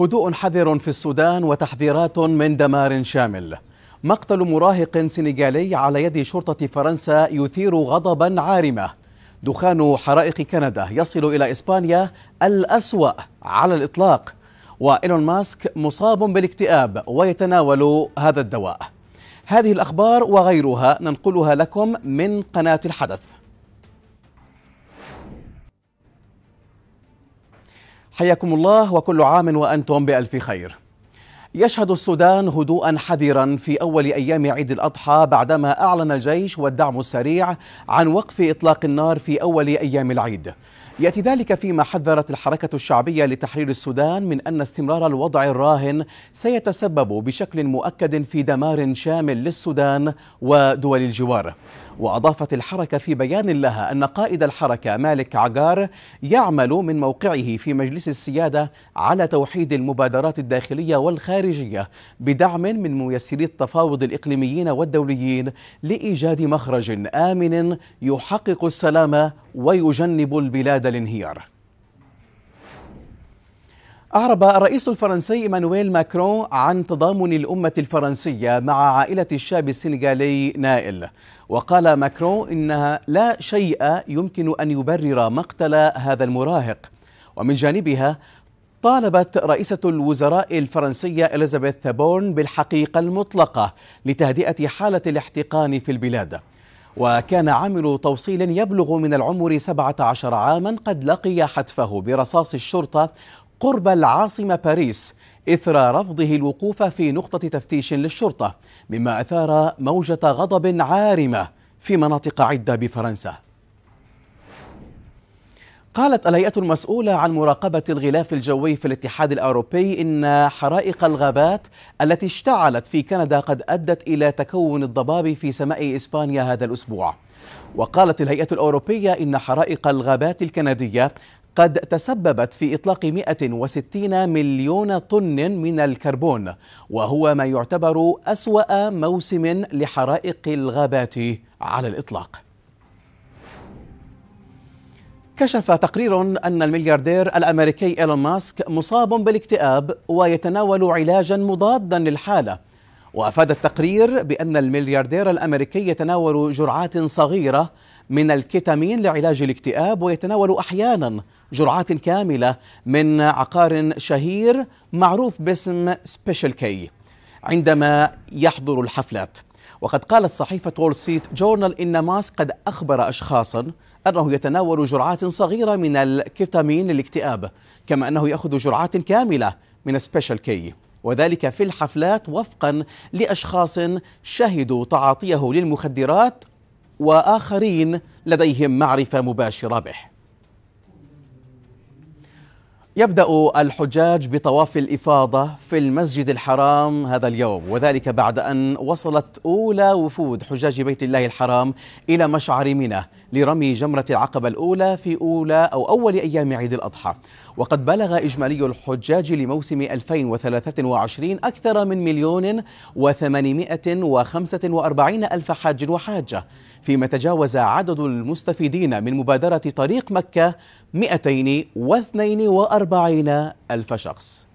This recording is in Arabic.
هدوء حذر في السودان وتحذيرات من دمار شامل مقتل مراهق سنغالي على يد شرطة فرنسا يثير غضبا عارمة دخان حرائق كندا يصل إلى إسبانيا الأسوأ على الإطلاق وإيلون ماسك مصاب بالاكتئاب ويتناول هذا الدواء هذه الأخبار وغيرها ننقلها لكم من قناة الحدث حياكم الله وكل عام وأنتم بألف خير يشهد السودان هدوءا حذرا في أول أيام عيد الأضحى بعدما أعلن الجيش والدعم السريع عن وقف إطلاق النار في أول أيام العيد يأتي ذلك فيما حذرت الحركة الشعبية لتحرير السودان من أن استمرار الوضع الراهن سيتسبب بشكل مؤكد في دمار شامل للسودان ودول الجوار وأضافت الحركة في بيان لها أن قائد الحركة مالك عقار يعمل من موقعه في مجلس السيادة على توحيد المبادرات الداخلية والخارجية بدعم من ميسري التفاوض الإقليميين والدوليين لإيجاد مخرج آمن يحقق السلام ويجنب البلاد الانهيار أعرب الرئيس الفرنسي إيمانويل ماكرون عن تضامن الأمة الفرنسية مع عائلة الشاب السنغالي نائل وقال ماكرون إنها لا شيء يمكن أن يبرر مقتل هذا المراهق ومن جانبها طالبت رئيسة الوزراء الفرنسية إليزابيث بورن بالحقيقة المطلقة لتهدئة حالة الاحتقان في البلاد وكان عامل توصيل يبلغ من العمر 17 عاما قد لقي حتفه برصاص الشرطة قرب العاصمة باريس إثر رفضه الوقوف في نقطة تفتيش للشرطة مما أثار موجة غضب عارمة في مناطق عدة بفرنسا قالت الهيئة المسؤولة عن مراقبة الغلاف الجوي في الاتحاد الأوروبي إن حرائق الغابات التي اشتعلت في كندا قد أدت إلى تكون الضباب في سماء إسبانيا هذا الأسبوع وقالت الهيئة الأوروبية إن حرائق الغابات الكندية قد تسببت في إطلاق 160 مليون طن من الكربون وهو ما يعتبر أسوأ موسم لحرائق الغابات على الإطلاق كشف تقرير أن الملياردير الأمريكي إيلون ماسك مصاب بالاكتئاب ويتناول علاجا مضادا للحالة وأفاد التقرير بأن الملياردير الأمريكي يتناول جرعات صغيرة من الكيتامين لعلاج الاكتئاب ويتناول أحيانا جرعات كاملة من عقار شهير معروف باسم سبيشال كي عندما يحضر الحفلات وقد قالت صحيفة وول ستريت جورنال إن ماسك قد أخبر أشخاصا أنه يتناول جرعات صغيرة من الكيتامين للاكتئاب كما أنه يأخذ جرعات كاملة من سبيشال كي وذلك في الحفلات وفقا لأشخاص شهدوا تعاطيه للمخدرات واخرين لديهم معرفه مباشره به. يبدا الحجاج بطواف الافاضه في المسجد الحرام هذا اليوم وذلك بعد ان وصلت اولى وفود حجاج بيت الله الحرام الى مشعر منى لرمي جمره العقبه الاولى في اولى او اول ايام عيد الاضحى وقد بلغ اجمالي الحجاج لموسم 2023 اكثر من مليون و845 الف حاج وحاجه فيما تجاوز عدد المستفيدين من مبادرة طريق مكة 242 ألف شخص